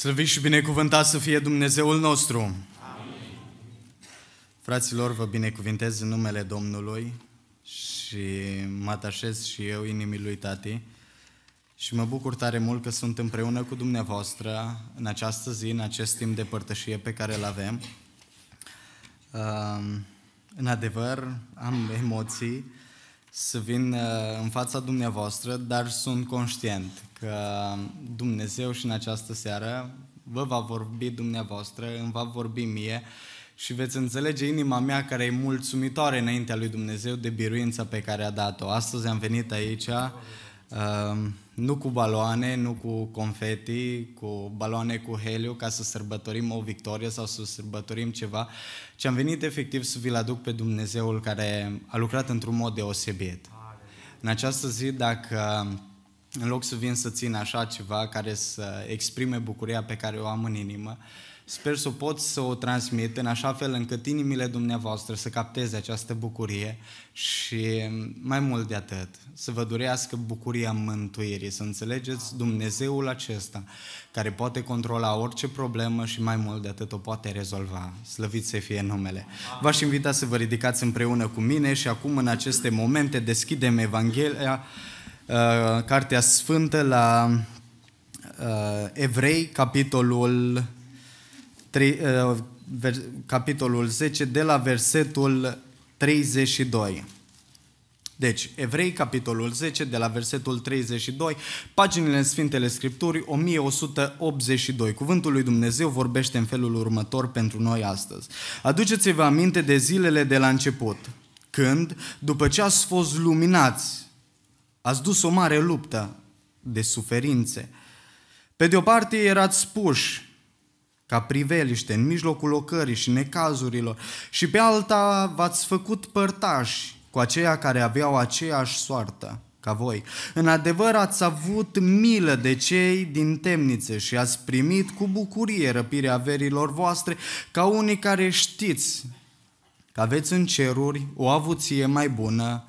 Slăvit și binecuvântat să fie Dumnezeul nostru! Amin. Fraților, vă binecuvintez în numele Domnului și mă atașez și eu inimii lui Tati și mă bucur tare mult că sunt împreună cu dumneavoastră în această zi, în acest timp de părtășie pe care îl avem. În adevăr, am emoții, să vin uh, în fața dumneavoastră, dar sunt conștient că Dumnezeu și în această seară vă va vorbi dumneavoastră, îmi va vorbi mie și veți înțelege inima mea care e mulțumitoare înaintea lui Dumnezeu de biruința pe care a dat-o. Astăzi am venit aici Ehm, nu cu baloane, nu cu confeti, cu baloane cu heliu ca să sărbătorim o victorie sau să sărbătorim ceva, ci am venit efectiv să vi-l aduc pe Dumnezeul care a lucrat într-un mod deosebit. În această zi, dacă în loc să vin să țin așa ceva care să exprime bucuria pe care o am în inimă, uh, Sper să o pot să o transmit în așa fel încât inimile dumneavoastră să capteze această bucurie și mai mult de atât, să vă durească bucuria mântuirii, să înțelegeți Dumnezeul acesta care poate controla orice problemă și mai mult de atât o poate rezolva. Slăvit să fie numele. V-aș invita să vă ridicați împreună cu mine și acum în aceste momente deschidem Evanghelia, uh, Cartea Sfântă la uh, Evrei, capitolul Uh, capitolul 10, de la versetul 32. Deci, Evrei, capitolul 10, de la versetul 32, paginile în Sfintele Scripturii, 1182. Cuvântul lui Dumnezeu vorbește în felul următor pentru noi astăzi. Aduceți-vă aminte de zilele de la început, când, după ce ați fost luminați, ați dus o mare luptă de suferințe. Pe de o parte erați puși ca priveliște, în mijlocul locării și necazurilor, și pe alta v-ați făcut părtași cu aceia care aveau aceeași soartă ca voi. În adevăr ați avut milă de cei din temnițe și ați primit cu bucurie răpirea verilor voastre ca unii care știți că aveți în ceruri o avuție mai bună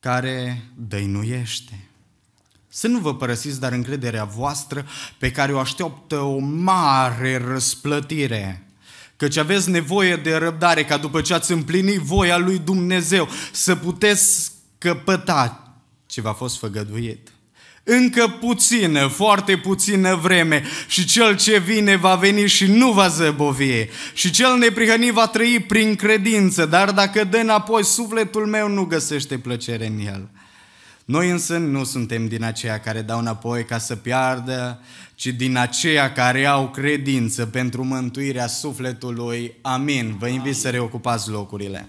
care dăinuiește. Să nu vă părăsiți, dar încrederea voastră pe care o așteaptă o mare răsplătire. Căci aveți nevoie de răbdare ca după ce ați împlinit voia lui Dumnezeu să puteți căpăta ce v-a fost făgăduit. Încă puțină, foarte puțină vreme și cel ce vine va veni și nu va zăbovie și cel neprihănit va trăi prin credință, dar dacă dă înapoi, sufletul meu nu găsește plăcere în el. Noi însă nu suntem din aceia care dau înapoi ca să piardă, ci din aceia care au credință pentru mântuirea sufletului. Amin. Vă invit să reocupați locurile.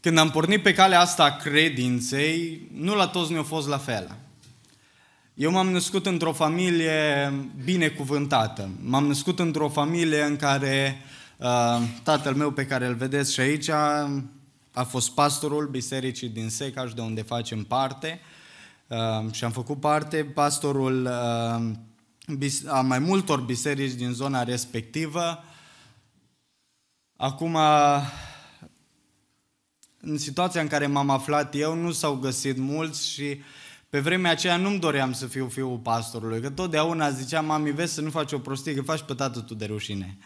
Când am pornit pe calea asta a credinței, nu la toți ne-a fost la fel. Eu m-am născut într-o familie binecuvântată. M-am născut într-o familie în care uh, tatăl meu pe care îl vedeți și aici a, a fost pastorul bisericii din Secaș, de unde facem parte. Uh, și am făcut parte pastorul uh, bis- a mai multor biserici din zona respectivă. Acum, în situația în care m-am aflat eu, nu s-au găsit mulți și uh, pe vremea aceea nu-mi doream să fiu fiul pastorului, că totdeauna ziceam, mami, vezi să nu faci o prostie, că faci pe tatăl tu de rușine.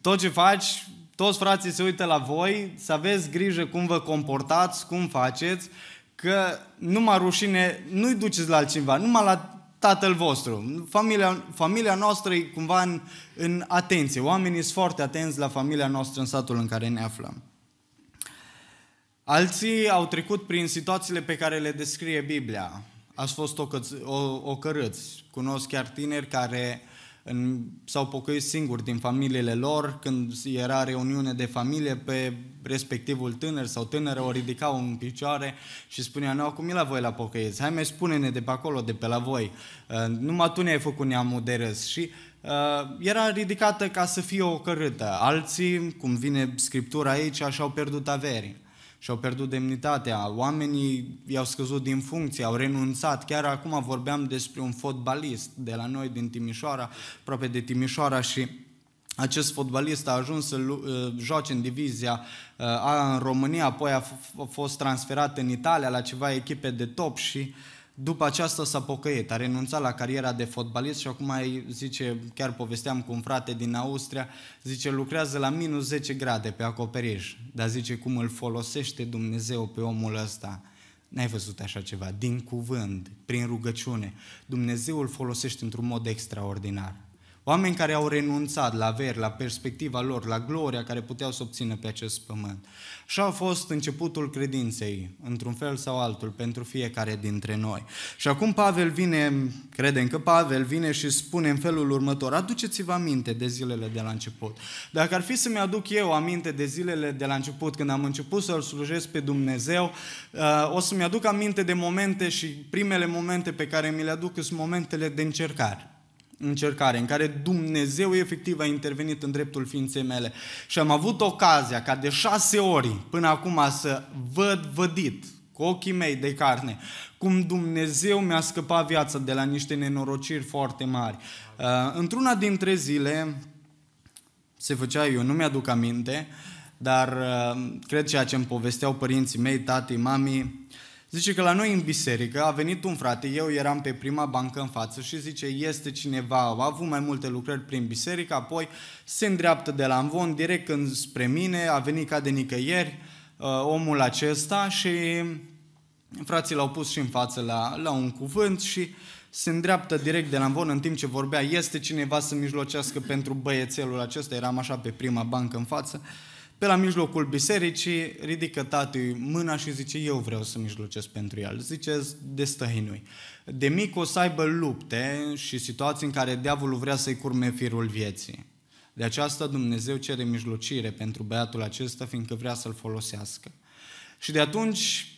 Tot ce faci, toți frații se uită la voi, să aveți grijă cum vă comportați, cum faceți, că numai rușine nu-i duceți la altcineva, numai la tatăl vostru. Familia, familia noastră e cumva în, în atenție. Oamenii sunt foarte atenți la familia noastră în satul în care ne aflăm. Alții au trecut prin situațiile pe care le descrie Biblia. Ați fost o cărâți. Cunosc chiar tineri care în, s-au pocăit singuri din familiile lor, când era reuniune de familie, pe respectivul tânăr sau tânără o ridicau în picioare și spunea, nu, acum e la voi la pocăiți, hai mai spune-ne de pe acolo, de pe la voi, uh, numai tu ne-ai făcut neamul de râs. Și uh, era ridicată ca să fie o cărâtă. Alții, cum vine Scriptura aici, așa au pierdut averii și-au pierdut demnitatea, oamenii i-au scăzut din funcție, au renunțat. Chiar acum vorbeam despre un fotbalist de la noi din Timișoara, aproape de Timișoara și acest fotbalist a ajuns să uh, joace în divizia uh, A în România, apoi a fost transferat în Italia la ceva echipe de top și uh, după aceasta s-a pocăit, a renunțat la cariera de fotbalist și acum zice, chiar povesteam cu un frate din Austria, zice, lucrează la minus 10 grade pe acoperiș, dar zice cum îl folosește Dumnezeu pe omul ăsta. N-ai văzut așa ceva, din cuvânt, prin rugăciune. Dumnezeu îl folosește într-un mod extraordinar. Oameni care au renunțat la ver, la perspectiva lor, la gloria care puteau să obțină pe acest pământ. Și a fost începutul credinței, într-un fel sau altul, pentru fiecare dintre noi. Și acum Pavel vine, credem că Pavel vine și spune în felul următor, aduceți-vă aminte de zilele de la început. Dacă ar fi să-mi aduc eu aminte de zilele de la început, când am început să-L slujesc pe Dumnezeu, uh, o să-mi aduc aminte de momente și primele momente pe care mi le aduc sunt momentele de încercare încercare, în care Dumnezeu efectiv a intervenit în dreptul ființei mele. Și am avut ocazia ca de șase ori până acum să văd vădit cu ochii mei de carne, cum Dumnezeu mi-a scăpat viața de la niște nenorociri foarte mari. Uh, într-una dintre zile, se făcea, eu nu mi-aduc aminte, dar uh, cred ceea ce îmi povesteau părinții mei, tati, mami, Zice că la noi în biserică a venit un frate, eu eram pe prima bancă în față și zice, este cineva, a avut mai multe lucrări prin biserică, apoi se îndreaptă de la învon direct spre mine, a venit ca de nicăieri ă, omul acesta și frații l-au pus și în față la, la un cuvânt și se îndreaptă direct de la învon în timp ce vorbea, este cineva să mijlocească pentru băiețelul acesta, eram așa pe prima bancă în față, uh, pe la mijlocul bisericii ridică tatăl mâna și zice, eu vreau să mijlocesc pentru el. Zice, stăhinui. De mic o să aibă lupte și situații în care diavolul vrea să-i curme firul vieții. De aceasta Dumnezeu cere mijlocire pentru băiatul acesta, fiindcă vrea să-l folosească. Și de atunci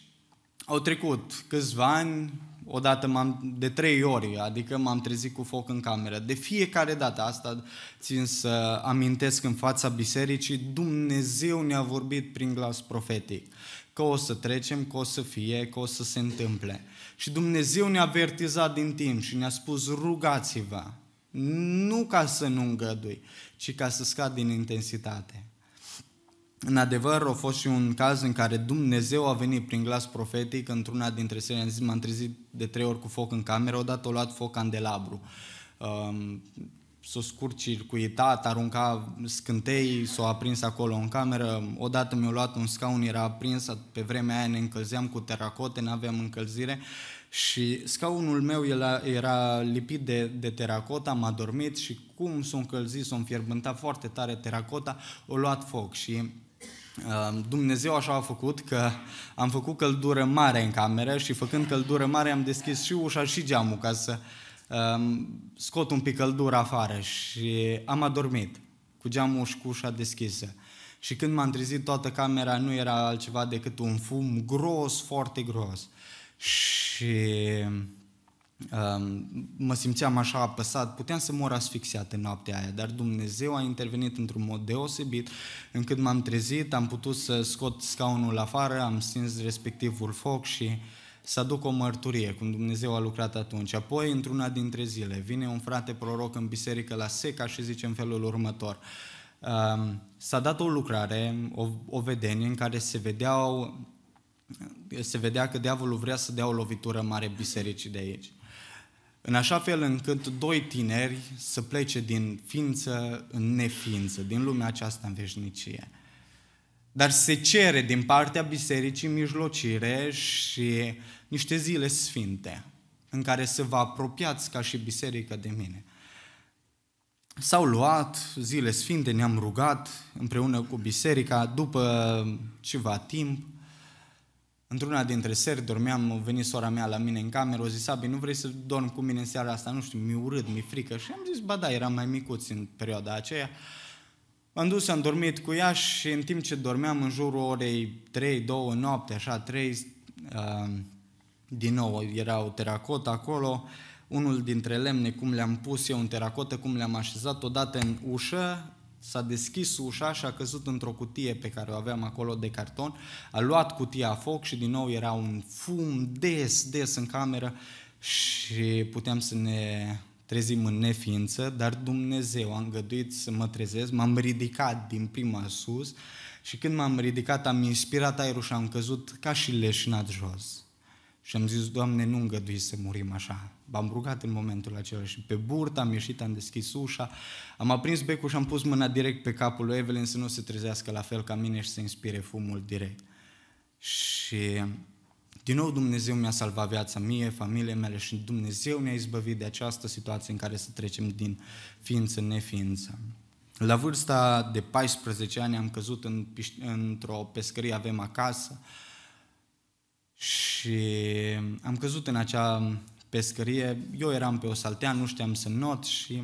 au trecut câțiva ani, Odată m-am, de trei ori, adică m-am trezit cu foc în cameră. De fiecare dată, asta țin să amintesc în fața bisericii, Dumnezeu ne-a vorbit prin glas profetic că o să trecem, că o să fie, că o să se întâmple. Și Dumnezeu ne-a avertizat din timp și ne-a spus rugați-vă, nu ca să nu îngădui, ci ca să scad din intensitate. În adevăr, a fost și un caz în care Dumnezeu a venit prin glas profetic într-una dintre serii. Am zis, m-am trezit de trei ori cu foc în cameră, odată a luat foc candelabru. Um, s-o scurt circuitat, arunca scântei, s-o aprins acolo în cameră. Odată mi-a luat un scaun, era aprins, pe vremea aia ne încălzeam cu teracote, nu aveam încălzire și scaunul meu era, era lipit de, de teracota, m-a dormit și cum s-a încălzit, s-a înfierbântat foarte tare teracota, o luat foc și Dumnezeu așa a făcut că am făcut căldură mare în cameră și făcând căldură mare am deschis și ușa și geamul ca să scot un pic căldură afară și am adormit cu geamul și cu ușa deschisă. Și când m-am trezit, toată camera nu era altceva decât un fum gros, foarte gros. Și mă simțeam așa apăsat, puteam să mor asfixiat în noaptea aia, dar Dumnezeu a intervenit într-un mod deosebit, încât m-am trezit, am putut să scot scaunul afară, am stins respectivul foc și să aduc o mărturie, cum Dumnezeu a lucrat atunci. Apoi, într-una dintre zile, vine un frate proroc în biserică la Seca și zice în felul următor, s-a dat o lucrare, o, o vedenie în care se vedeau se vedea că diavolul vrea să dea o lovitură mare bisericii de aici. În așa fel încât doi tineri să plece din ființă în neființă, din lumea aceasta în veșnicie. Dar se cere din partea bisericii mijlocire și niște zile sfinte în care să vă apropiați ca și biserică de mine. S-au luat zile sfinte, ne-am rugat împreună cu biserica după ceva timp Într-una dintre seri dormeam, a venit sora mea la mine în cameră, o zis, Abi, nu vrei să dormi cu mine în seara asta? Nu știu, mi-e urât, mi-e frică. Și am zis, ba da, eram mai micuți în perioada aceea. M-am dus, am dormit cu ea și în timp ce dormeam în jurul orei 3, 2 noapte, așa, 3, uh, din nou era o teracotă acolo, unul dintre lemne, cum le-am pus eu în teracotă, cum le-am așezat, odată în ușă, S-a deschis ușa și a căzut într-o cutie pe care o aveam acolo de carton, a luat cutia a foc și din nou era un fum des, des în cameră și puteam să ne trezim în neființă, dar Dumnezeu a îngăduit să mă trezesc, m-am ridicat din prima sus și când m-am ridicat am inspirat aerul și am căzut ca și leșinat jos. Și am zis, Doamne, nu îngădui să murim așa. M-am rugat în momentul acela și pe burtă am ieșit, am deschis ușa, am aprins becul și am pus mâna direct pe capul lui Evelyn să nu se trezească la fel ca mine și să inspire fumul direct. Și din nou Dumnezeu mi-a salvat viața mie, familie mele și Dumnezeu ne-a izbăvit de această situație în care să trecem din ființă în neființă. La vârsta de 14 ani am căzut în, într-o pescărie, avem acasă, uh, și am căzut în acea pescărie, eu eram pe o saltea, nu știam să not și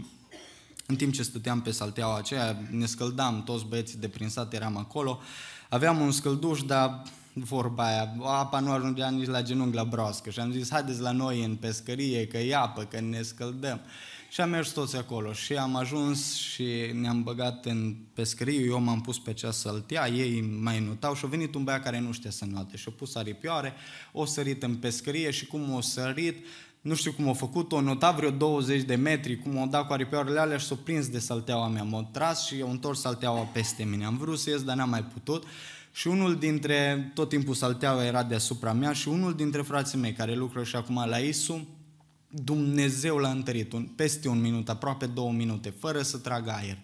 în timp ce stăteam pe salteaua aceea, ne scăldam, toți băieții de prin sat eram acolo, aveam un scălduș, dar vorba aia, apa nu ajungea nici la genunchi la broască și am zis, haideți la noi în pescărie, că e apă, că ne scăldăm. Uh, și am mers toți acolo și am ajuns și ne-am băgat în pescăriu, eu m-am pus pe cea săltea, ei mai notau și a venit un băiat care nu știa să nuate. și a pus aripioare, o sărit în pescărie și cum o sărit, nu știu cum a făcut, o nota vreo 20 de metri, cum o dat cu aripioarele alea și s-o prins de salteaua mea, m-a tras și eu întors salteaua peste mine. Am vrut să ies, dar n-am mai putut. Și unul dintre, tot timpul salteaua era deasupra mea și unul dintre frații mei care lucră și acum la ISU, Dumnezeu l-a întărit un, peste un minut, aproape două minute, fără să tragă aer.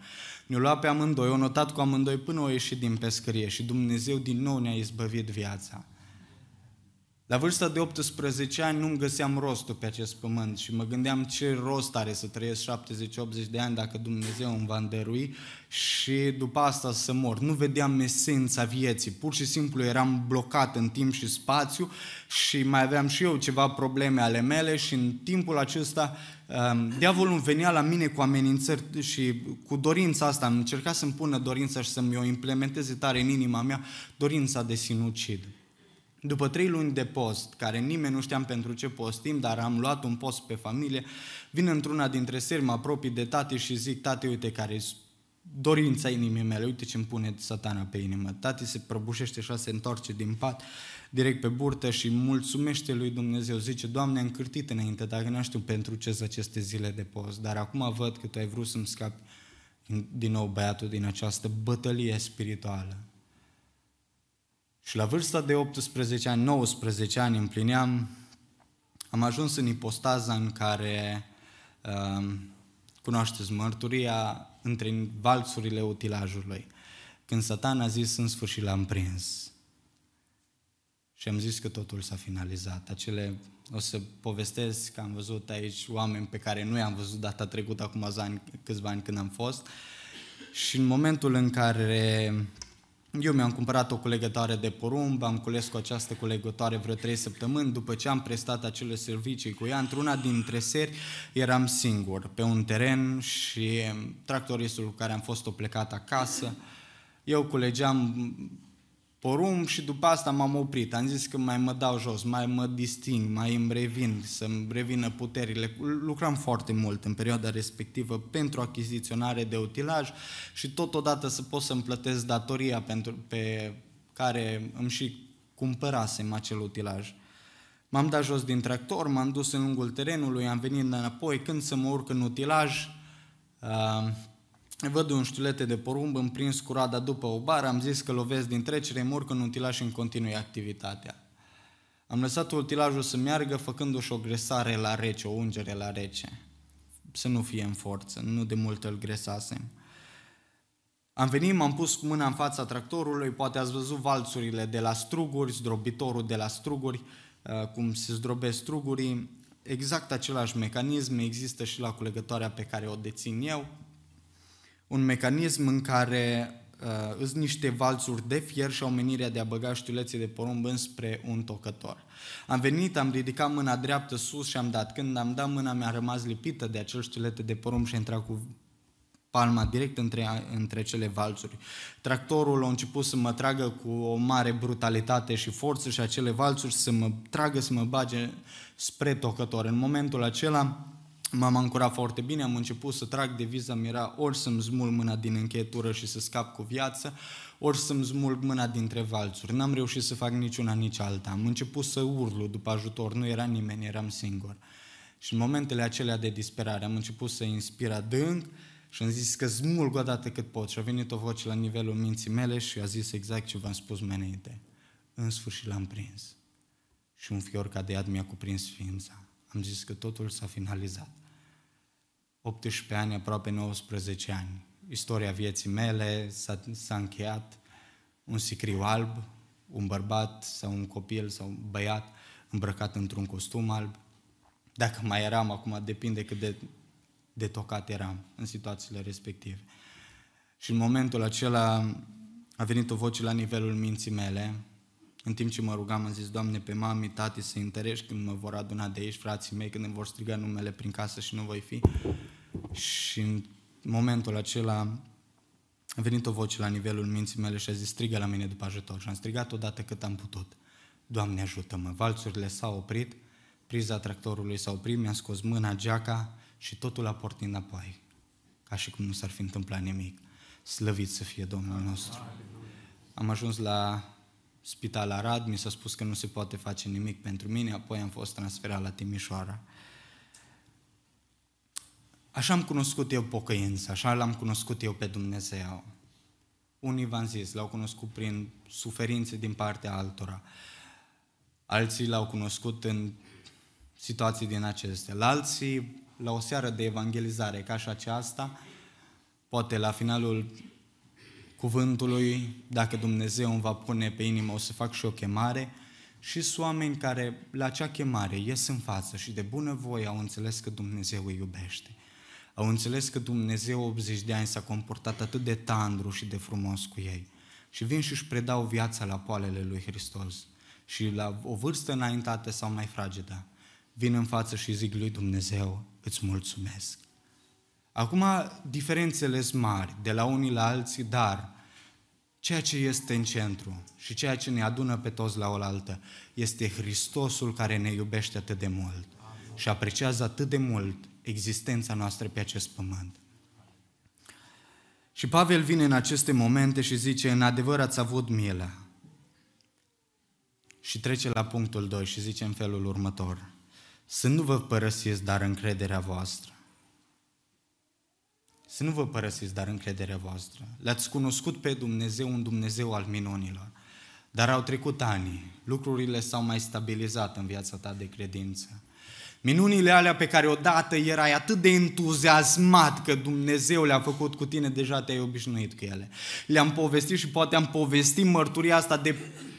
Ne-o lua pe amândoi, o notat cu amândoi până o ieșit din pescărie și Dumnezeu din nou ne-a izbăvit viața. La vârsta de 18 ani nu-mi găseam rostul pe acest pământ și mă gândeam ce rost are să trăiesc 70-80 de ani dacă Dumnezeu îmi va îndărui și după asta să mor. Nu vedeam esența vieții, pur și simplu eram blocat în timp și spațiu și mai aveam și eu ceva probleme ale mele și în timpul acesta um, diavolul venea la mine cu amenințări și cu dorința asta, încercat să-mi pună dorința și să-mi o implementeze tare în inima mea, dorința de sinucid. După trei luni de post, care nimeni nu știam pentru ce postim, dar am luat un post pe familie, vin într-una dintre seri, mă apropii de tati și zic, tati, uite care dorința inimii mele, uite ce îmi pune satana pe inimă. Tati se prăbușește și se întoarce din pat, direct pe burtă și mulțumește lui Dumnezeu. Zice, Doamne, am cârtit înainte, dacă nu știu pentru ce sunt aceste zile de post, dar acum văd că Tu ai vrut să-mi scapi din nou băiatul din această bătălie spirituală. Și la vârsta de 18 ani, 19 ani împlineam, am ajuns în ipostaza în care uh, cunoașteți mărturia între valțurile utilajului. Când satan a zis, în sfârșit l-am prins. Și am zis că totul s-a finalizat. Acele, o să povestesc că am văzut aici oameni pe care nu i-am văzut data trecută, acum ani, câțiva ani când am fost. Și în momentul în care eu mi-am cumpărat o colegătoare de porumb, am cules cu această colegătoare vreo trei săptămâni. După ce am prestat acele servicii cu ea, într-una dintre seri eram singur pe un teren și tractoristul cu care am fost-o plecat acasă, eu culegeam porum și după asta m-am oprit. Am zis că mai mă dau jos, mai mă disting, mai îmi revin, să-mi revină puterile. Lucram foarte mult în perioada respectivă pentru achiziționare de utilaj și totodată să pot să-mi plătesc datoria pentru, pe care îmi și cumpărasem acel utilaj. M-am dat jos din tractor, m-am dus în lungul terenului, am venit înapoi, când să mă urc în utilaj, uh, Văd un ștulete de porumb împrins cu roada după o bară, am zis că lovesc din trecere, mor urc în utilaș și în continui activitatea. Am lăsat utilajul să meargă făcându-și o gresare la rece, o ungere la rece. Să nu fie în forță, nu de mult îl gresasem. Am venit, m-am pus cu mâna în fața tractorului, poate ați văzut valțurile de la struguri, zdrobitorul de la struguri, uh, cum se zdrobesc strugurii. Exact același mecanism există și la culegătoarea pe care o dețin eu, un mecanism în care uh, îți niște valțuri de fier și au menirea de a băga știulețe de porumb înspre un tocător. Am venit, am ridicat mâna dreaptă sus și am dat. Când am dat mâna, mi-a rămas lipită de acel știulete de porumb și a intrat cu palma direct între, între cele valțuri. Tractorul a început să mă tragă cu o mare brutalitate și forță și acele valțuri să mă tragă, să mă bage spre tocător. În momentul acela, m-am ancorat foarte bine, am început să trag de viza, mi era ori să-mi zmul mâna din încheietură și să scap cu viață, ori să-mi zmul mâna dintre valțuri. N-am reușit să fac niciuna, nici alta. Am început să urlu după ajutor, nu era nimeni, eram singur. Și în momentele acelea de disperare am început să inspir adânc și am zis că zmul o dată cât pot. Și a venit o voce la nivelul minții mele și a zis exact ce v-am spus mai înainte. În sfârșit l-am prins. Și un fior ca de iad mi-a cuprins ființa am zis că totul s-a finalizat. 18 ani, aproape 19 ani. Istoria vieții mele s-a, s-a încheiat un sicriu alb, un bărbat sau un copil sau un băiat îmbrăcat într-un costum alb. Dacă mai eram acum, depinde cât de, de tocat eram în situațiile respective. Și în momentul acela a venit o voce la nivelul minții mele în timp ce mă rugam, am zis, Doamne, pe mami, tati, să întărești când mă vor aduna de aici frații mei, când îmi vor striga numele prin casă și nu voi fi. Și în momentul acela a venit o voce la nivelul minții mele și a zis, strigă la mine după ajutor. Și am strigat odată cât am putut. Doamne ajută-mă! Valțurile s-au oprit, priza tractorului s-a oprit, mi-a scos mâna, geaca și totul a pornit înapoi. Ca și cum nu s-ar fi întâmplat nimic. Slăvit să fie Domnul nostru! Am ajuns la spital Arad, mi s-a spus că nu se poate face nimic pentru mine, apoi am fost transferat la Timișoara. Așa am cunoscut eu pocăința, așa l-am cunoscut eu pe Dumnezeu. Unii v-am zis, l-au cunoscut prin suferințe din partea altora. Alții l-au cunoscut în situații din acestea. La alții, la o seară de evangelizare ca și aceasta, poate la finalul cuvântului, dacă Dumnezeu îmi va pune pe inimă, o să fac și o chemare, și sunt oameni care la acea chemare ies în față și de bună voie au înțeles că Dumnezeu îi iubește. Au înțeles că Dumnezeu 80 de ani s-a comportat atât de tandru și de frumos cu ei. Și vin și își predau viața la poalele lui Hristos. Și la o vârstă înaintată sau mai fragedă, vin în față și zic lui Dumnezeu, îți mulțumesc. Acum, diferențele sunt mari de la unii la alții, dar ceea ce este în centru și ceea ce ne adună pe toți la oaltă este Hristosul care ne iubește atât de mult și apreciază atât de mult existența noastră pe acest pământ. Și Pavel vine în aceste momente și zice, în adevăr ați avut milă. Și trece la punctul 2 și zice în felul următor, să nu vă părăsiți, dar încrederea voastră. Să nu vă părăsiți, dar încrederea voastră. L-ați cunoscut pe Dumnezeu, un Dumnezeu al minunilor. Dar au trecut ani, lucrurile s-au mai stabilizat în viața ta de credință. Minunile alea pe care odată erai atât de entuziasmat că Dumnezeu le-a făcut cu tine, deja te-ai obișnuit cu ele. Le-am povestit și poate am povestit mărturia asta de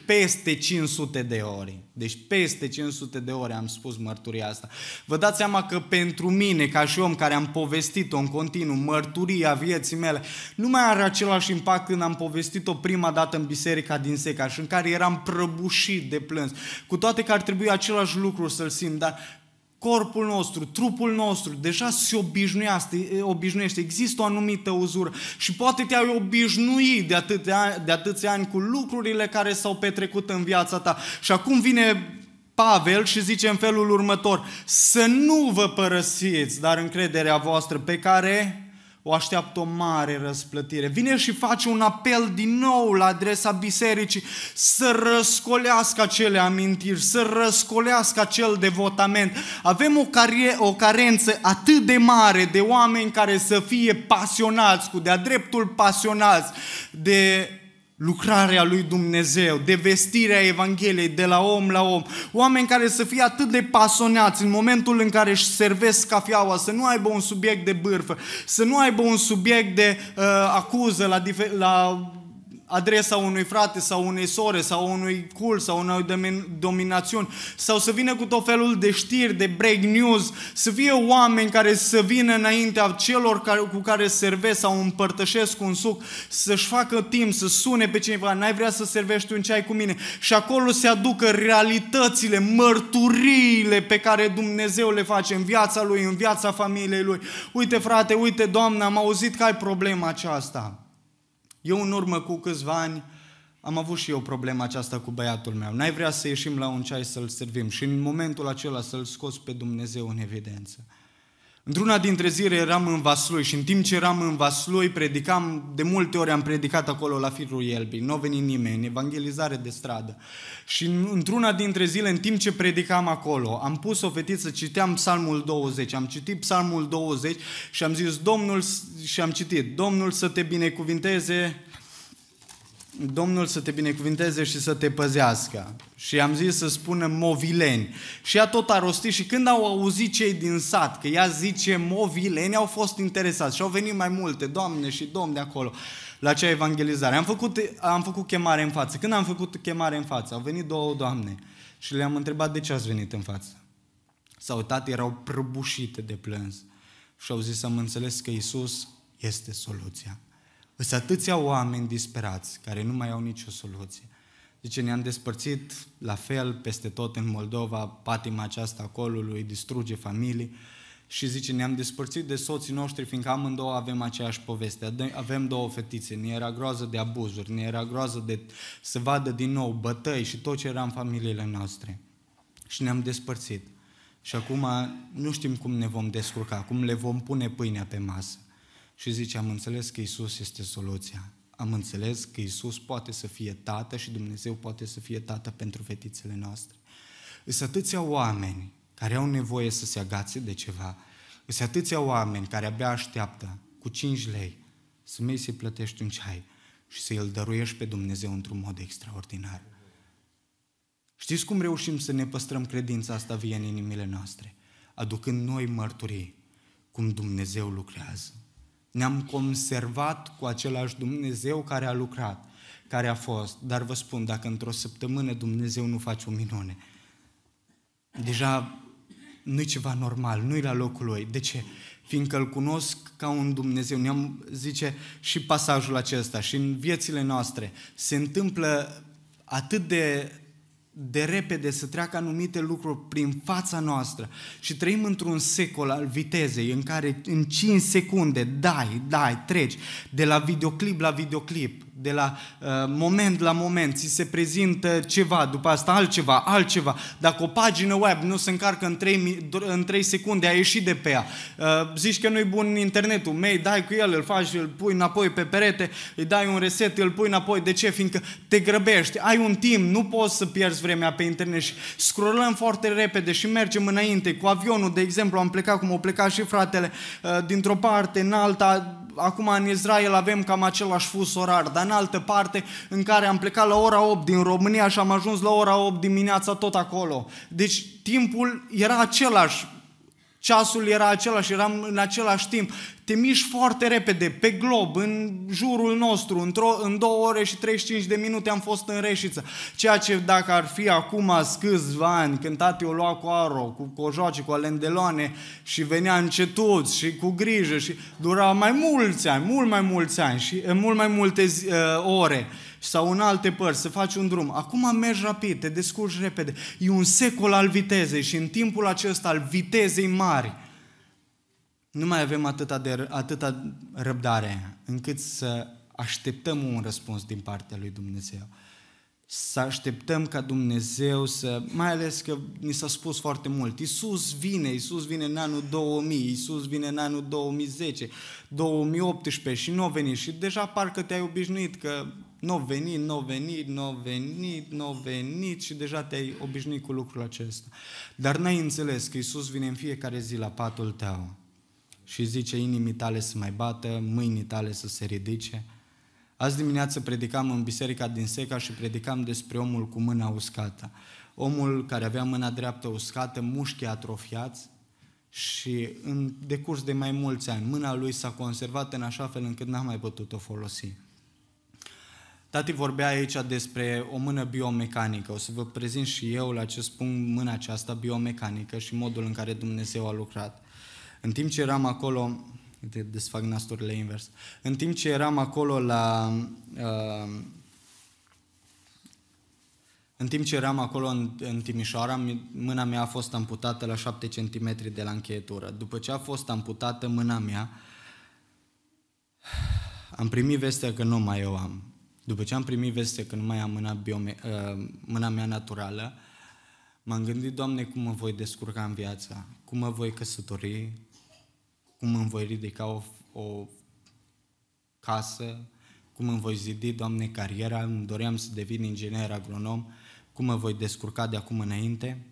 peste 500 de ori. Deci peste 500 de ori am spus mărturia asta. Vă dați seama că pentru mine, ca și om care am povestit-o în continuu, mărturia vieții mele, nu mai are același impact când am povestit-o prima dată în biserica din Seca și în care eram prăbușit de plâns. Cu toate că ar trebui același lucru să-l simt, dar corpul nostru, trupul nostru, deja se obișnuiește, obișnuiește. există o anumită uzură și poate te-ai obișnuit de, atâtea, de atâția ani cu lucrurile care s-au petrecut în viața ta. Și acum vine Pavel și zice în felul următor, să nu vă părăsiți, dar încrederea voastră pe care o așteaptă o mare răsplătire. Vine și face un apel din nou la adresa bisericii să răscolească acele amintiri, să răscolească acel devotament. Avem o, care, o carență atât de mare de oameni care să fie pasionați, cu de-a dreptul pasionați de lucrarea lui Dumnezeu, de vestirea Evangheliei de la om la om, oameni care să fie atât de pasionați în momentul în care își servesc cafeaua, să nu aibă un subiect de bârfă, să nu aibă un subiect de uh, acuză la, la adresa unui frate sau unei sore sau unui cul sau unei dominațiuni sau să vină cu tot felul de știri, de break news, să fie oameni care să vină înaintea celor care, cu care servesc sau împărtășesc un suc, să-și facă timp, să sune pe cineva, n-ai vrea să servești un ceai cu mine și acolo se aducă realitățile, mărturiile pe care Dumnezeu le face în viața lui, în viața familiei lui. Uite frate, uite doamne, am auzit că ai problema aceasta. Eu în urmă cu câțiva ani am avut și eu problema aceasta cu băiatul meu. N-ai vrea să ieșim la un ceai să-l servim și în momentul acela să-l scoți pe Dumnezeu în evidență. Într-una dintre zile eram în Vaslui și în timp ce eram în Vaslui predicam, de multe ori am predicat acolo la firul Elbii, nu a venit nimeni, evangelizare de stradă. Și într-una dintre zile, în timp ce predicam acolo, am pus o fetiță, citeam psalmul 20, am citit psalmul 20 și am zis, Domnul, și am citit, Domnul să te binecuvinteze Domnul să te binecuvinteze și să te păzească. Și am zis să spunem movileni. Și ea tot a rostit și când au auzit cei din sat că ea zice movileni, au fost interesați și au venit mai multe, doamne și domn de acolo, la acea evangelizare. Am făcut, am făcut chemare în față. Când am făcut chemare în față, au venit două doamne și le-am întrebat de ce ați venit în față. S-au uitat, erau prăbușite de plâns și au zis, am înțeles că Isus este soluția. Îs atâția oameni disperați care nu mai au nicio soluție. Zice, ne-am despărțit la fel peste tot în Moldova, patima aceasta acolo lui distruge familii și zice, ne-am despărțit de soții noștri fiindcă amândouă avem aceeași poveste, avem două fetițe, ne era groază de abuzuri, ne era groază de să vadă din nou bătăi și tot ce era în familiile noastre. Și ne-am despărțit. Și acum nu știm cum ne vom descurca, cum le vom pune pâinea pe masă și zice, am înțeles că Isus este soluția. Am înțeles că Isus poate să fie tată și Dumnezeu poate să fie tată pentru fetițele noastre. Sunt atâția oameni care au nevoie să se agațe de ceva. Sunt atâția oameni care abia așteaptă cu 5 lei să mergi să-i plătești un ceai și să îl dăruiești pe Dumnezeu într-un mod extraordinar. Știți cum reușim să ne păstrăm credința asta vie în inimile noastre? Aducând noi mărturii cum Dumnezeu lucrează. Ne-am conservat cu același Dumnezeu care a lucrat, care a fost. Dar vă spun, dacă într-o săptămână Dumnezeu nu face o minune, deja nu-i ceva normal, nu-i la locul lui. De ce? Fiindcă îl cunosc ca un Dumnezeu. Ne-am, zice și pasajul acesta și în viețile noastre. Se întâmplă atât de de repede să treacă anumite lucruri prin fața noastră și trăim într-un secol al vitezei în care în 5 secunde dai, dai, treci de la videoclip la videoclip, de la uh, moment la moment, ți se prezintă ceva, după asta altceva, altceva. Dacă o pagină web nu se încarcă în 3, în 3 secunde, a ieșit de pe ea. Uh, zici că nu-i bun internetul, mei, dai cu el, îl faci, îl pui înapoi pe perete, îi dai un reset, îl pui înapoi. De ce? Fiindcă te grăbești, ai un timp, nu poți să pierzi vremea pe internet și scrollăm foarte repede și mergem înainte. Cu avionul, de exemplu, am plecat cum o plecat și fratele, uh, dintr-o parte în alta, acum în Israel avem cam același fus orar, dar în altă parte, în care am plecat la ora 8 din România și am ajuns la ora 8 dimineața tot acolo. Deci timpul era același, Ceasul era același, eram în același timp. Te miști foarte repede, pe glob, în jurul nostru, într-o, în 2 ore și 35 de minute am fost în Reșiță. Ceea ce dacă ar fi acum câțiva ani, când tati o lua cu aro, cu cojoace, cu alendeloane și venea încetuț și cu grijă și dura mai mulți ani, mult mai mulți ani și eh, mult mai multe zi, uh, ore. Uh, sau în alte părți, să faci un drum. Acum mergi rapid, te descurci repede. E un secol al vitezei și în timpul acesta al vitezei mari nu mai avem atâta, de, atâta răbdare încât să așteptăm un răspuns din partea lui Dumnezeu. Să așteptăm ca Dumnezeu să, mai ales că ni s-a spus foarte mult, Iisus vine, Iisus vine în anul 2000, Iisus vine în anul 2010, 2018 și nu a venit și deja parcă te-ai obișnuit că nu au venit, nu au venit, nu au venit, nu venit și deja te-ai obișnuit cu lucrul acesta. Dar n-ai înțeles că Isus vine în fiecare zi la patul tău și zice inimii tale să mai bată, mâinii tale să se ridice. Azi dimineață predicam în biserica din Seca și predicam despre omul cu mâna uscată. Omul care avea mâna dreaptă uscată, mușchi atrofiați, și în decurs de mai mulți ani, mâna lui s-a conservat în așa fel încât n-a mai putut-o folosi. Tati vorbea aici despre o mână biomecanică. O să vă prezint și eu la acest punct mâna aceasta biomecanică și modul în care Dumnezeu a lucrat. În timp ce eram acolo, de desfac nasturile invers, în timp ce eram acolo la... Uh, în timp ce eram acolo în, în Timișoara, mâna mea a fost amputată la 7 cm de la încheietură. După ce a fost amputată mâna mea, am primit vestea că nu mai eu am. După ce am primit veste că nu mai am mâna, biome, ă, mâna mea naturală, m-am gândit, Doamne, cum mă voi descurca în viața, cum mă voi căsători, cum îmi voi ridica o, o casă, cum îmi voi zidi, Doamne, cariera, îmi doream să devin inginer agronom, cum mă voi descurca de acum înainte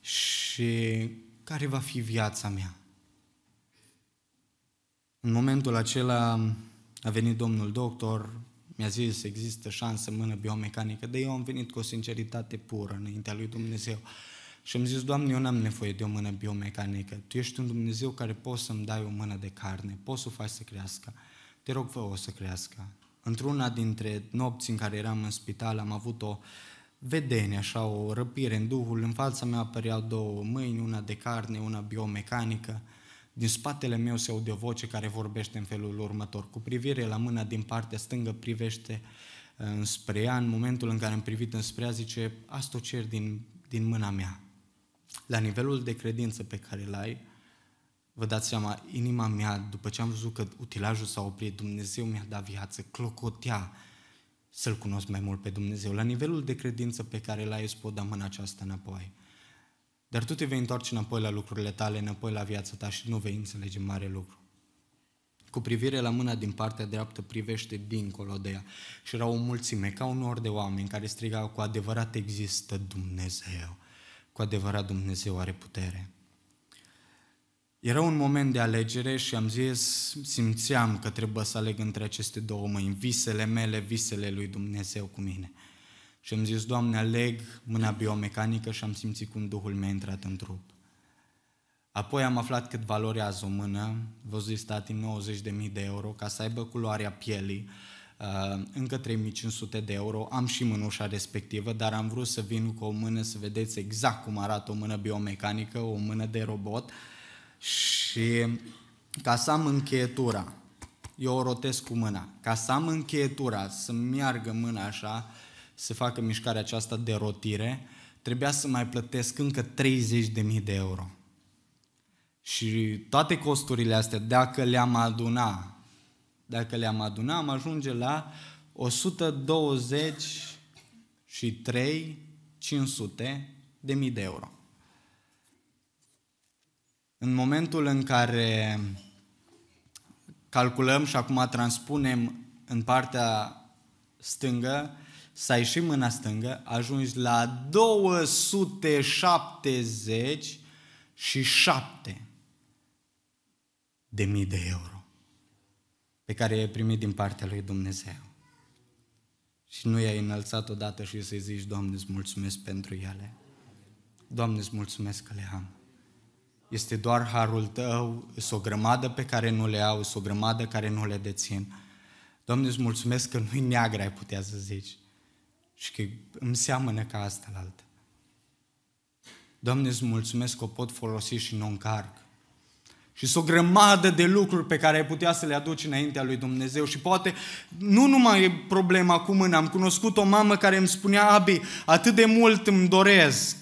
și care va fi viața mea. În momentul acela a venit domnul doctor, mi-a zis, există șansă mână biomecanică, dar eu am venit cu o sinceritate pură înaintea lui Dumnezeu. Și am zis, Doamne, eu n-am nevoie de o mână biomecanică. Tu ești un Dumnezeu care poți să-mi dai o mână de carne, poți să o faci să crească. Te rog, vă, o să crească. Într-una dintre nopți în care eram în spital, am avut o vedenie, așa, o răpire în Duhul. În fața mea apăreau două mâini, una de carne, una biomecanică. Din spatele meu se aude o voce care vorbește în felul următor. Cu privire la mâna din partea stângă privește uh, înspre ea. În momentul în care am privit înspre ea, zice, asta o cer din, din mâna mea. La nivelul de credință pe care îl ai, vă dați seama, inima mea, după ce am văzut că utilajul s-a oprit, Dumnezeu mi-a dat viață, clocotea să-L cunosc mai mult pe Dumnezeu. La nivelul de credință pe care îl ai îți pot da mâna aceasta înapoi. Dar tu te vei întoarce înapoi la lucrurile tale, înapoi la viața ta și nu vei înțelege mare lucru. Cu privire la mâna din partea dreaptă, privește dincolo de ea. Și erau o mulțime, ca un or de oameni care strigau, cu adevărat există Dumnezeu. Cu adevărat Dumnezeu are putere. Era un moment de alegere și am zis, simțeam că trebuie să aleg între aceste două mâini, visele mele, visele lui Dumnezeu cu mine. Și am zis, Doamne, aleg mâna biomecanică și am simțit cum Duhul mi-a intrat în trup. Apoi am aflat cât valorează o mână, vă zis tati, 90.000 de euro, ca să aibă culoarea pielii, uh, încă 3500 de euro, am și mânușa respectivă, dar am vrut să vin cu o mână să vedeți exact cum arată o mână biomecanică, o mână de robot și ca să am încheietura, eu o rotesc cu mâna, ca să am încheietura, să-mi meargă mâna așa, se facă mișcarea aceasta de rotire, trebuia să mai plătesc încă 30.000 de euro. Și toate costurile astea, dacă le-am aduna, dacă le-am aduna, am ajunge la 123.500 500 de mii de euro. În momentul în care calculăm și acum transpunem în partea stângă să ai și mâna stângă, ajungi la 270 și 7 de mii de euro pe care i-ai primit din partea lui Dumnezeu. Și nu i-ai înălțat odată și să-i zici, Doamne, îți mulțumesc pentru ele. Doamne, îți mulțumesc că le am. Este doar harul tău, sunt o grămadă pe care nu le au, sunt o grămadă care nu le dețin. Doamne, îți mulțumesc că nu-i neagră, ai putea să zici și că îmi seamănă ca asta la altă. Doamne, îți mulțumesc că o pot folosi și nu încarc. Și sunt o grămadă de lucruri pe care ai putea să le aduci înaintea lui Dumnezeu. Și poate nu numai e problema cu mâna. Am cunoscut o mamă care îmi spunea, Abi, atât de mult îmi doresc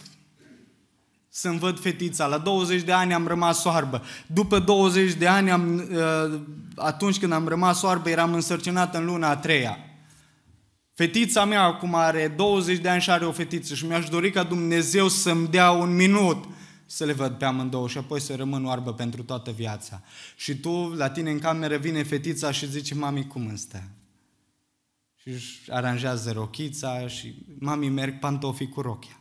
să-mi văd fetița. La 20 de ani am rămas soarbă. După 20 de ani, am, ă, atunci când am rămas soarbă, eram însărcinată în luna a treia. Fetița mea acum are 20 de ani și are o fetiță și mi-aș dori ca Dumnezeu să-mi dea un minut să le văd pe amândouă și apoi să rămân oarbă pentru toată viața. Și tu, la tine în cameră, vine fetița și zice, mami, cum îmi stă? Și își aranjează rochița și mami merg pantofi cu rochia.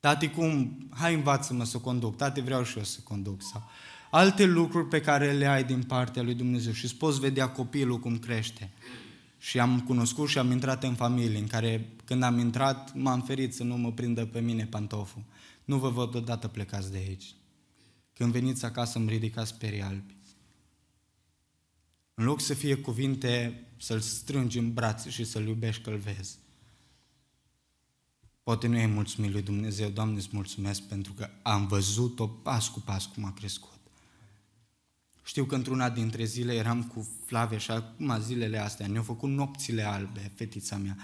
Tati, cum? Hai învață-mă să conduc. Tati, vreau și eu să conduc. Sau, alte lucruri pe care le ai din partea lui Dumnezeu și îți poți vedea copilul cum crește. Și am cunoscut și am intrat în familie în care când am intrat m-am ferit să nu mă prindă pe mine pantoful. Nu vă văd odată plecați de aici. Când veniți acasă îmi ridicați perii albi. În loc să fie cuvinte să-l strângi în brațe și să-l iubești că-l vezi. Poate nu e mulțumit lui Dumnezeu, Doamne, îți mulțumesc pentru că am văzut-o pas cu pas cum a crescut. Știu că într-una dintre zile eram cu Flavia și acum zilele astea ne-au făcut nopțile albe, fetița mea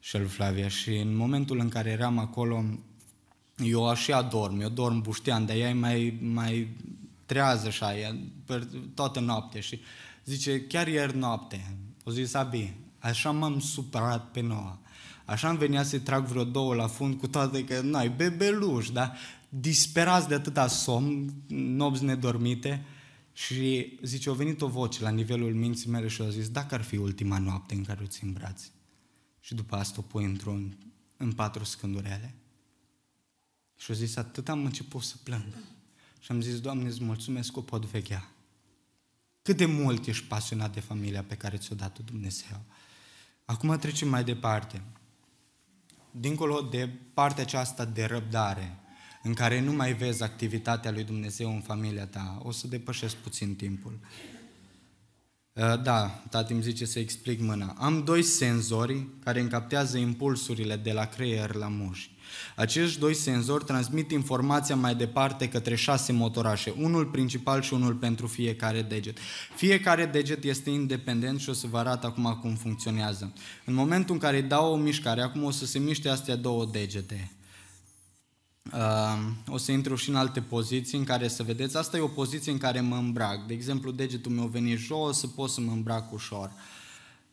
și el Flavia. Și în momentul în care eram acolo, eu așa adorm, eu dorm buștean, dar ea e mai, mai trează așa, ea, toată noaptea și zice, chiar ieri noapte, o zis Abi, așa m-am supărat pe noua. Așa îmi venea să trag vreo două la fund, cu toate că n-ai bebeluș, dar disperați de atâta somn, nopți nedormite, și zice, a venit o voce la nivelul minții mele și a zis, dacă ar fi ultima noapte în care o ții în brațe și după asta o pui într-un, în patru scândurele. Și a zis, atât am început să plâng. Și am zis, Doamne, îți mulțumesc că o pot vechea. Cât de mult ești pasionat de familia pe care ți-o dat Dumnezeu. Acum trecem mai departe. Dincolo de partea aceasta de răbdare, în care nu mai vezi activitatea lui Dumnezeu în familia ta, o să depășesc puțin timpul. Uh, da, tati îmi zice să explic mâna. Am doi senzori care încaptează impulsurile de la creier la mușchi. Acești doi senzori transmit informația mai departe către șase motorașe, unul principal și unul pentru fiecare deget. Fiecare deget este independent și o să vă arăt acum cum funcționează. În momentul în care îi dau o mișcare, acum o să se miște astea două degete. Uh, o să intru și în alte poziții în care să vedeți. Asta e o poziție în care mă îmbrac. De exemplu, degetul meu veni jos, să pot să mă îmbrac ușor.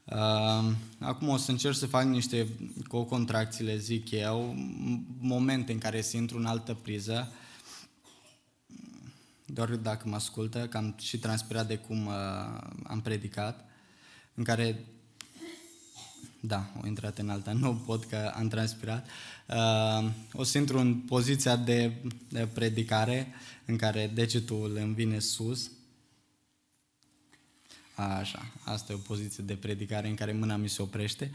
Uh, acum o să încerc să fac niște cu contracțiile, zic eu, momente în care să intru în altă priză. Doar dacă mă ascultă, că am și transpirat de cum uh, am predicat, în care da, o intrat în alta, nu pot că am transpirat. Uh, o să intru în poziția de, de predicare în care degetul îmi vine sus Așa, asta e o poziție de predicare în care mâna mi se oprește.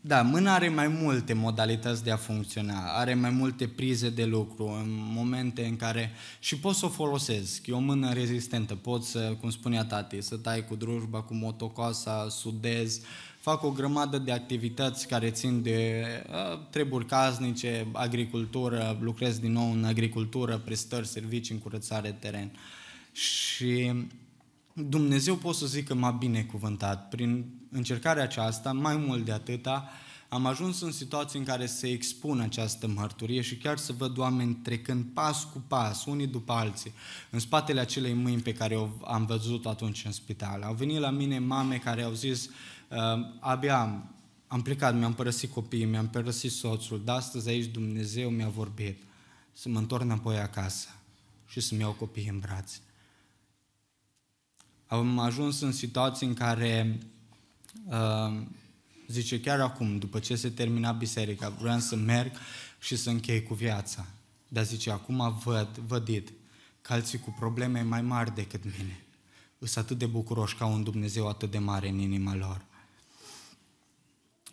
Da, mâna are mai multe modalități de a funcționa, are mai multe prize de lucru, în momente în care și pot să o folosesc. E o mână rezistentă, pot să, cum spunea tati, să tai cu drujba, cu motocoasa, sudez, fac o grămadă de activități care țin de treburi casnice, agricultură, lucrez din nou în agricultură, prestări, servicii, încurățare, curățare teren. Și Dumnezeu pot să zic că m-a binecuvântat. Prin încercarea aceasta, mai mult de atâta, am ajuns în situații în care se expun această mărturie și chiar să văd oameni trecând pas cu pas, unii după alții, în spatele acelei mâini pe care o am văzut atunci în spital. Au venit la mine mame care au zis, ehm, abia am, am plecat, mi-am părăsit copiii, mi-am părăsit soțul, dar astăzi aici Dumnezeu mi-a vorbit să mă întorc înapoi acasă și să-mi iau copiii în brațe am ajuns în situații în care, uh, zice, chiar acum, după ce se termina biserica, vreau să merg și să închei cu viața. Dar zice, acum văd, vădit, că alții cu probleme mai mari decât mine sunt atât de bucuroși ca un Dumnezeu atât de mare în inima lor.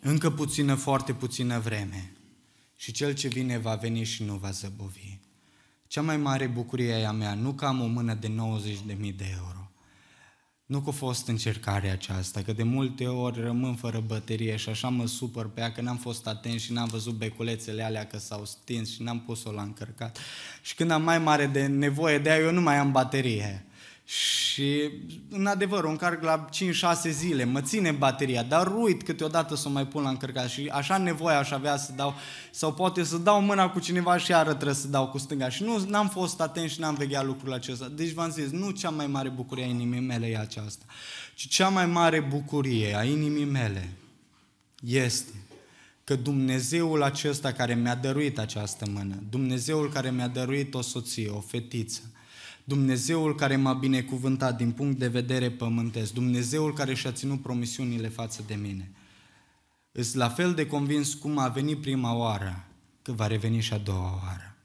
Încă puțină, foarte puțină vreme și cel ce vine va veni și nu va zăbovi. Cea mai mare bucurie a mea, nu că am o mână de 90.000 de euro, nu că a fost încercarea aceasta, că de multe ori rămân fără baterie și așa mă supăr pe ea că n-am fost atent și n-am văzut beculețele alea că s-au stins și n-am pus-o la încărcat. Și când am mai mare de nevoie de ea, eu nu mai am baterie. Și, în adevăr, o încarc la 5-6 zile, mă ține bateria, dar uit câteodată să o mai pun la încărcat și așa nevoia aș avea să dau, sau poate să dau mâna cu cineva și iară trebuie să dau cu stânga. Și nu am fost atent și n-am vegheat lucrul acesta. Deci v-am zis, nu cea mai mare bucurie a inimii mele e aceasta, ci cea mai mare bucurie a inimii mele este că Dumnezeul acesta care mi-a dăruit această mână, Dumnezeul care mi-a dăruit o soție, o fetiță, Dumnezeul care m-a binecuvântat din punct de vedere pământesc, Dumnezeul care și-a ținut promisiunile față de mine. Îs la fel de convins cum a venit prima oară, că va reveni și a doua oară.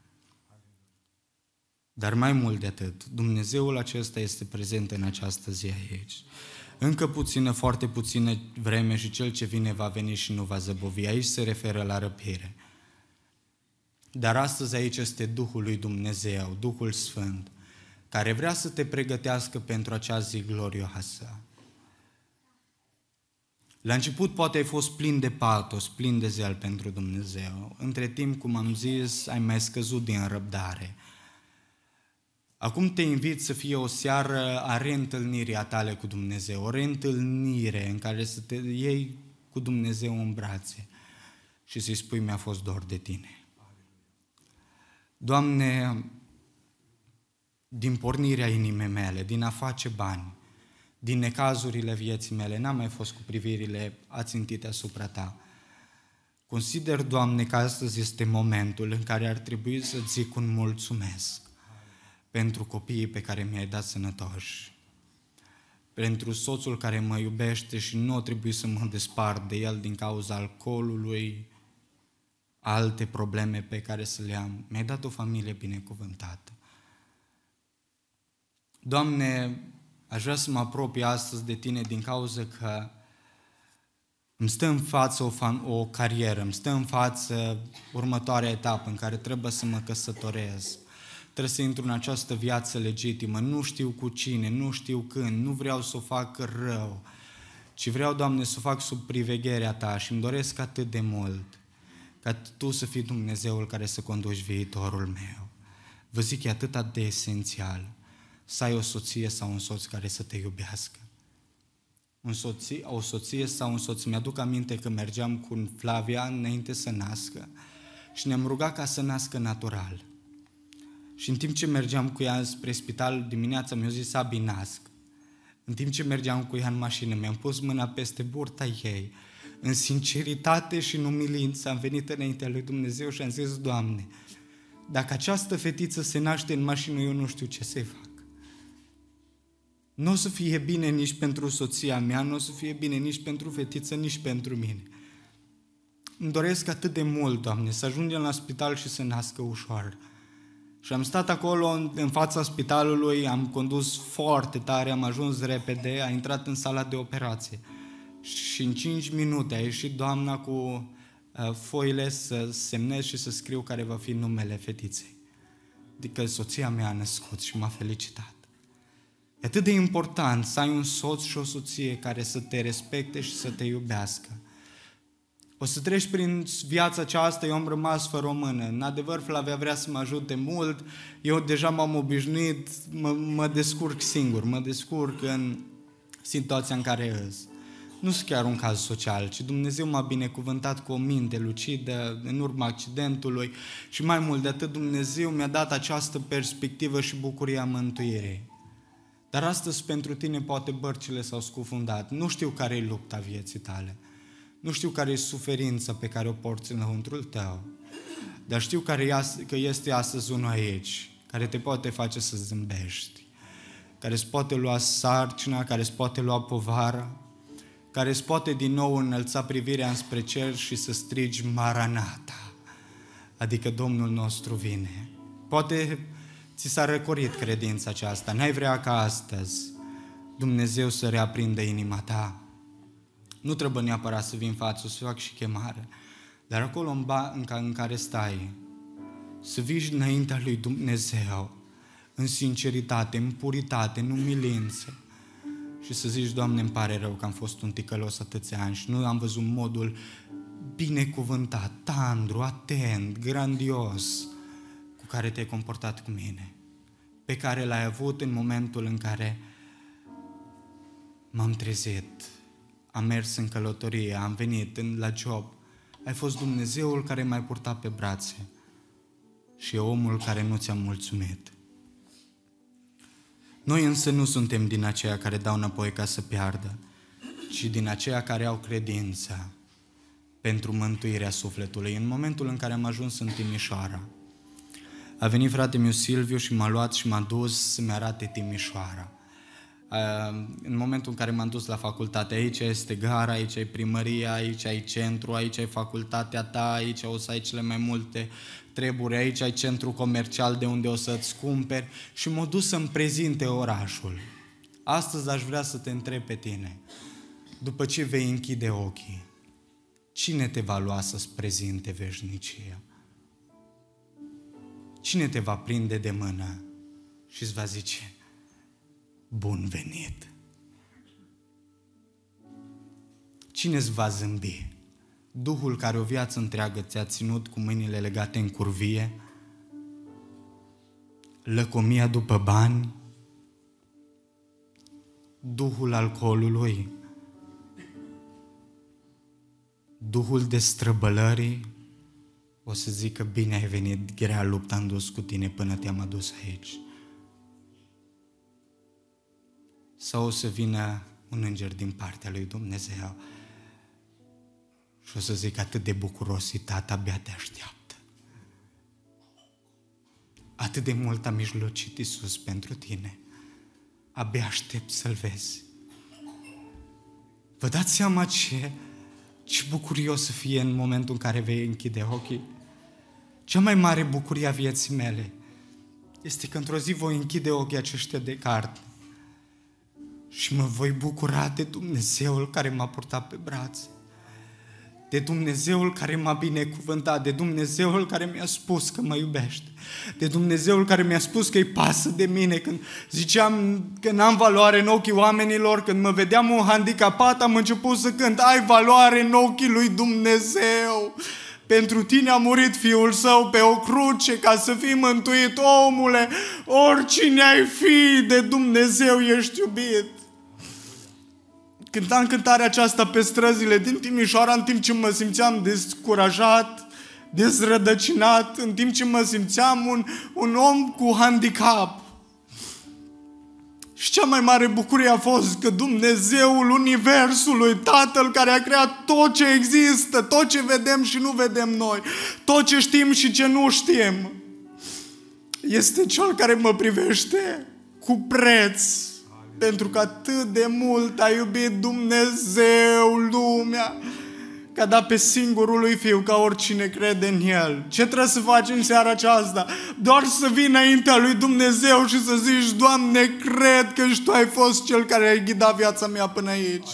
Dar mai mult de atât, Dumnezeul acesta este prezent în această zi aici. Încă puțină, foarte puțină vreme și cel ce vine va veni și nu va zăbovi. Aici se referă la răpire. Dar astăzi aici este Duhul lui Dumnezeu, Duhul Sfânt, care vrea să te pregătească pentru acea zi glorioasă. La început poate ai fost plin de patos, plin de zel pentru Dumnezeu. Între timp, cum am zis, ai mai scăzut din răbdare. Acum te invit să fie o seară a reîntâlnirii a tale cu Dumnezeu, o reîntâlnire în care să te iei cu Dumnezeu în brațe și să-i spui, mi-a fost dor de tine. Doamne, din pornirea inimii mele, din a face bani, din necazurile vieții mele, n-am mai fost cu privirile ațintite asupra ta. Consider, Doamne, că astăzi este momentul în care ar trebui să zic un mulțumesc pentru copiii pe care mi-ai dat sănătoși, pentru soțul care mă iubește și nu trebuie să mă despart de el din cauza alcoolului, alte probleme pe care să le am. Mi-ai dat o familie binecuvântată. Doamne, aș vrea să mă apropii astăzi de Tine din cauza că îmi stă în față o, fan, o carieră, îmi stă în față următoarea etapă în care trebuie să mă căsătorez. Trebuie să intru în această viață legitimă, nu știu cu cine, nu știu când, nu vreau să o fac rău, ci vreau, Doamne, să o fac sub privegherea Ta și îmi doresc atât de mult ca Tu să fii Dumnezeul care să conduci viitorul meu. Vă zic, e atât de esențial să ai o soție sau un soț care să te iubească. Un soție, o soție sau un soț. Mi-aduc aminte că mergeam cu Flavia înainte să nască și ne-am rugat ca să nască natural. Și în timp ce mergeam cu ea spre spital dimineața, mi-a zis Abi nasc. În timp ce mergeam cu ea în mașină, mi-am pus mâna peste burta ei. În sinceritate și în umilință am venit înaintea lui Dumnezeu și am zis, Doamne, dacă această fetiță se naște în mașină, eu nu știu ce să-i fac. Nu o să fie bine nici pentru soția mea, nu o să fie bine nici pentru fetiță, nici pentru mine. Îmi doresc atât de mult, Doamne, să ajungem la spital și să nască ușor. Și am stat acolo în fața spitalului, am condus foarte tare, am ajuns repede, a intrat în sala de operație. Și în 5 minute a ieșit doamna cu uh, foile să semnez și să scriu care va fi numele fetiței. Adică soția mea a născut și m-a felicitat. E atât de important să ai un soț și o soție care să te respecte și să te iubească. O să treci prin viața aceasta, eu am rămas fără o mână. În adevăr, Flavia vrea să mă ajute mult, eu deja m-am obișnuit, mă, mă descurc singur, mă descurc în situația în care îs. Nu sunt chiar un caz social, ci Dumnezeu m-a binecuvântat cu o minte lucidă în urma accidentului și mai mult de atât Dumnezeu mi-a dat această perspectivă și bucuria mântuirii. Dar astăzi pentru tine poate bărcile s-au scufundat. Nu știu care e lupta vieții tale. Nu știu care e suferința pe care o porți înăuntrul tău. Dar știu care că este astăzi unul aici, care te poate face să zâmbești, care îți poate lua sarcina, care îți poate lua povara, care îți poate din nou înălța privirea înspre cer și să strigi Maranata, adică Domnul nostru vine. Poate ți s-a răcorit credința aceasta, n-ai vrea ca astăzi Dumnezeu să reaprindă inima ta. Nu trebuie neapărat să vin față, să fac și chemare, dar acolo în, ba, în, în care stai, să vii înaintea lui Dumnezeu, în sinceritate, în puritate, în umilință, și să zici, Doamne, îmi pare rău că am fost un ticălos atâția ani și nu am văzut modul binecuvântat, tandru, atent, grandios cu care te-ai comportat cu mine pe care l-ai avut în momentul în care m-am trezit, am mers în călătorie, am venit în, la job. Ai fost Dumnezeul care m-ai purtat pe brațe și omul care nu ți-a mulțumit. Noi însă nu suntem din aceia care dau înapoi ca să piardă, ci din aceia care au credința pentru mântuirea sufletului. În momentul în care am ajuns în Timișoara, a venit frate meu Silviu și m-a luat și m-a dus să-mi arate Timișoara. În momentul în care m-am dus la facultate, aici este gara, aici e primăria, aici ai centru, aici ai facultatea ta, aici o să ai cele mai multe treburi, aici ai centru comercial de unde o să-ți cumperi și m-a dus să-mi prezinte orașul. Astăzi aș vrea să te întreb pe tine, după ce vei închide ochii, cine te va lua să-ți prezinte veșnicia? cine te va prinde de mână și îți va zice, bun venit. Cine îți va zâmbi? Duhul care o viață întreagă ți-a ținut cu mâinile legate în curvie, lăcomia după bani, Duhul alcoolului, Duhul destrăbălării, o să zic că bine ai venit, grea lupta am dus cu tine până te-am adus aici. Sau o să vină un înger din partea lui Dumnezeu și o să zic atât de bucuros, tata abia te așteaptă. Atât de mult am mijlocit Iisus pentru tine. Abia aștept să-L vezi. Vă dați seama ce ce bucurie o să fie în momentul în care vei închide ochii. Cea mai mare bucurie a vieții mele este că într-o zi voi închide ochii aceștia de carte și mă voi bucura de Dumnezeul care m-a purtat pe brațe de Dumnezeul care m-a binecuvântat, de Dumnezeul care mi-a spus că mă iubește, de Dumnezeul care mi-a spus că îi pasă de mine, când ziceam că n-am valoare în ochii oamenilor, când mă vedeam un handicapat, am început să cânt, ai valoare în ochii lui Dumnezeu. Pentru tine a murit Fiul Său pe o cruce ca să fii mântuit, omule, oricine ai fi de Dumnezeu ești iubit. Cântam cântarea aceasta pe străzile din Timișoara în timp ce mă simțeam descurajat, dezrădăcinat, în timp ce mă simțeam un, un om cu handicap. Și cea mai mare bucurie a fost că Dumnezeul Universului, Tatăl care a creat tot ce există, tot ce vedem și nu vedem noi, tot ce știm și ce nu știm, este Cel care mă privește cu preț pentru că atât de mult a iubit Dumnezeu lumea că a dat pe singurul lui Fiu ca oricine crede în El. Ce trebuie să faci în seara aceasta? Doar să vii înaintea lui Dumnezeu și să zici, Doamne, cred că și Tu ai fost Cel care ai ghidat viața mea până aici.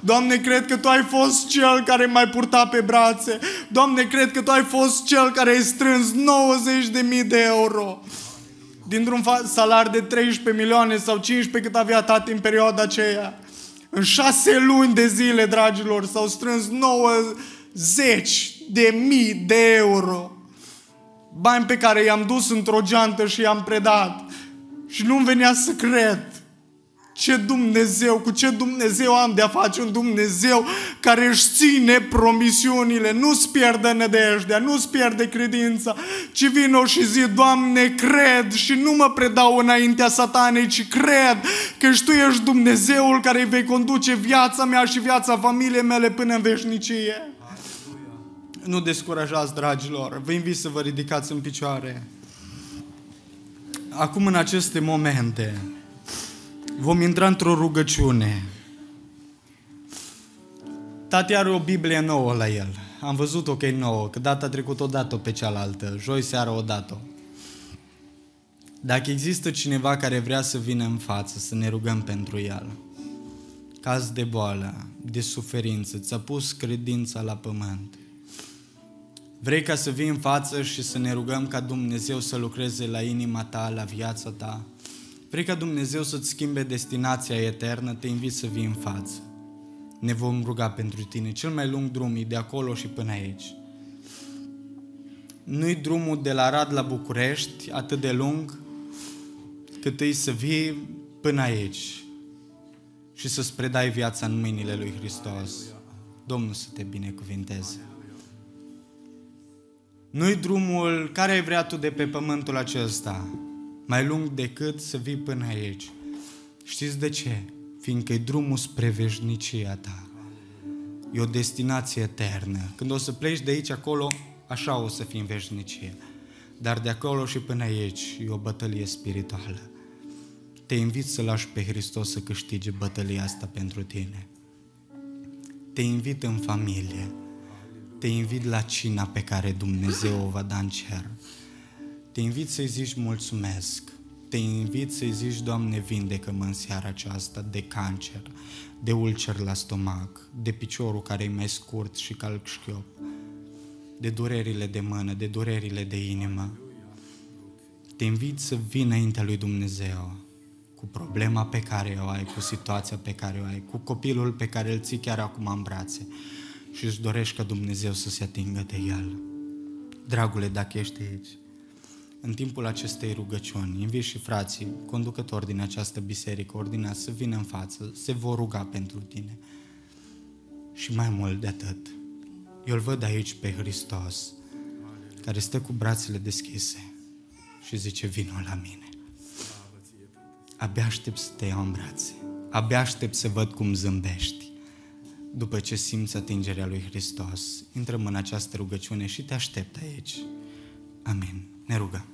Doamne, cred că Tu ai fost Cel care m-ai purtat pe brațe. Doamne, cred că Tu ai fost Cel care ai strâns 90.000 de euro dintr-un salar de 13 milioane sau 15 cât avea tată în perioada aceea. În șase luni de zile, dragilor, s-au strâns 90 de mii de euro. Bani pe care i-am dus într-o geantă și i-am predat. Și nu-mi venea să cred. Ce Dumnezeu, cu ce Dumnezeu am de-a face un Dumnezeu care își ține promisiunile, nu-ți pierde nădejdea, nu-ți pierde credința, ci vino și zi, Doamne, cred și nu mă predau înaintea satanei, ci cred că și Tu ești Dumnezeul care îi vei conduce viața mea și viața familiei mele până în veșnicie. Nu descurajați, dragilor, vă invit să vă ridicați în picioare. Acum, în aceste momente, Vom intra într-o rugăciune. Tati are o Biblie nouă la el. Am văzut-o că e nouă, că data trecută o dată pe cealaltă, joi seara o dată. Dacă există cineva care vrea să vină în față, să ne rugăm pentru el, caz de boală, de suferință, ți-a pus credința la pământ, Vrei ca să vii în față și să ne rugăm ca Dumnezeu să lucreze la inima ta, la viața ta, Vrei ca Dumnezeu să-ți schimbe destinația eternă, te invit să vii în față. Ne vom ruga pentru tine. Cel mai lung drum e de acolo și până aici. Nu-i drumul de la Rad la București atât de lung cât îi să vii până aici și să-ți predai viața în mâinile lui Hristos. Domnul să te binecuvinteze. Nu-i drumul care ai vrea tu de pe pământul acesta, mai lung decât să vii până aici. Știți de ce? fiindcă e drumul spre veșnicia ta. E o destinație eternă. Când o să pleci de aici acolo, așa o să fii în veșnicie. Dar de acolo și până aici e o bătălie spirituală. Te invit să lași pe Hristos să câștige bătălia asta pentru tine. Te invit în familie. Te invit la cina pe care Dumnezeu o va da în cer. Te invit să-i zici mulțumesc. Te invit să-i zici, Doamne, vindecă-mă în seara aceasta de cancer, de ulcer la stomac, de piciorul care e mai scurt și calc șchiop, de durerile de mână, de durerile de inimă. Te invit să vii înaintea lui Dumnezeu cu problema pe care o ai, cu situația pe care o ai, cu copilul pe care îl ții chiar acum în brațe și îți dorești ca Dumnezeu să se atingă de el. Dragule, dacă ești aici, în timpul acestei rugăciuni, invit și frații, conducători din această biserică, ordinea să vină în față, se vor ruga pentru tine. Și mai mult de atât, eu îl văd aici pe Hristos, care stă cu brațele deschise și zice, vină la mine. Abia aștept să te iau în brațe. Abia aștept să văd cum zâmbești. După ce simți atingerea lui Hristos, intrăm în această rugăciune și te aștept aici. Amin. Ne rugăm.